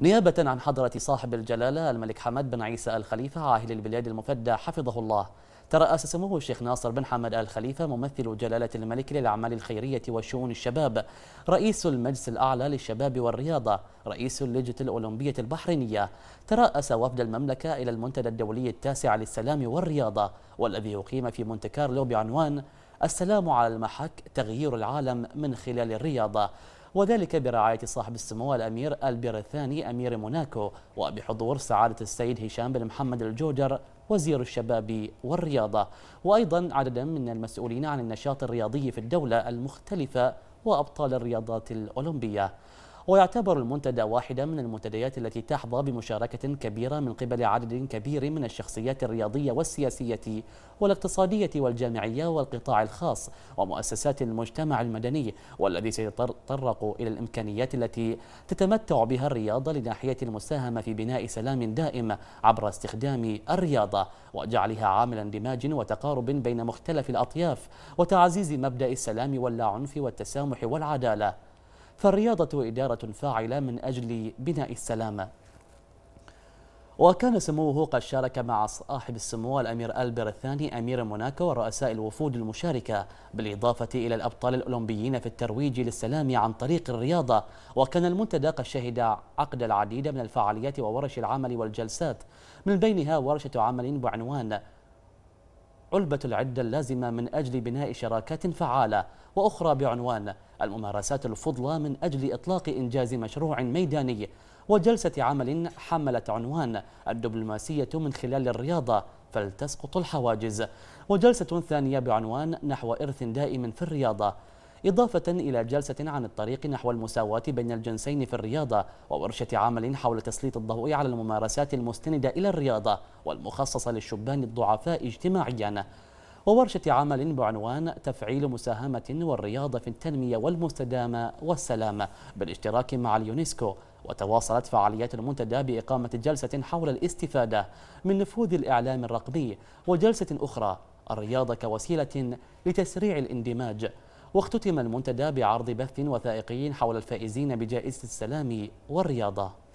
نيابة عن حضرة صاحب الجلالة الملك حمد بن عيسى الخليفة عاهل البلاد المفدى حفظه الله ترأس سموه الشيخ ناصر بن حمد آل خليفة ممثل جلالة الملك للأعمال الخيرية وشؤون الشباب رئيس المجلس الأعلى للشباب والرياضة رئيس اللجنة الأولمبية البحرينية ترأس وفد المملكة إلى المنتدى الدولي التاسع للسلام والرياضة والذي أقيم في مونتكارلو بعنوان السلام على المحك تغيير العالم من خلال الرياضة وذلك برعاية صاحب السمو الأمير ألبير الثاني أمير موناكو وبحضور سعادة السيد هشام بن محمد الجوجر وزير الشباب والرياضة وأيضا عددا من المسؤولين عن النشاط الرياضي في الدولة المختلفة وأبطال الرياضات الأولمبية ويعتبر المنتدى واحدا من المنتديات التي تحظى بمشاركة كبيرة من قبل عدد كبير من الشخصيات الرياضية والسياسية والاقتصادية والجامعية والقطاع الخاص ومؤسسات المجتمع المدني والذي سيتطرق إلى الإمكانيات التي تتمتع بها الرياضة لناحية المساهمة في بناء سلام دائم عبر استخدام الرياضة وجعلها عامل اندماج وتقارب بين مختلف الأطياف وتعزيز مبدأ السلام واللاعنف والتسامح والعدالة فالرياضة إدارة فاعلة من أجل بناء السلامة وكان سموه قد شارك مع صاحب السمو الأمير ألبر الثاني أمير موناكو ورؤساء الوفود المشاركة بالإضافة إلى الأبطال الأولمبيين في الترويج للسلام عن طريق الرياضة وكان المنتدى قد شهد عقد العديد من الفعاليات وورش العمل والجلسات من بينها ورشة عمل بعنوان علبة العدة اللازمة من أجل بناء شراكات فعالة وأخرى بعنوان الممارسات الفضلى من أجل إطلاق إنجاز مشروع ميداني وجلسة عمل حملت عنوان الدبلوماسية من خلال الرياضة فلتسقط الحواجز وجلسة ثانية بعنوان نحو إرث دائم في الرياضة إضافة إلى جلسة عن الطريق نحو المساواة بين الجنسين في الرياضة وورشة عمل حول تسليط الضوء على الممارسات المستندة إلى الرياضة والمخصصة للشبان الضعفاء اجتماعياً وورشة عمل بعنوان تفعيل مساهمة والرياضة في التنمية والمستدامة والسلامة بالاشتراك مع اليونسكو وتواصلت فعاليات المنتدى بإقامة جلسة حول الاستفادة من نفوذ الإعلام الرقمي وجلسة أخرى الرياضة كوسيلة لتسريع الاندماج واختتم المنتدى بعرض بث وثائقي حول الفائزين بجائزة السلام والرياضة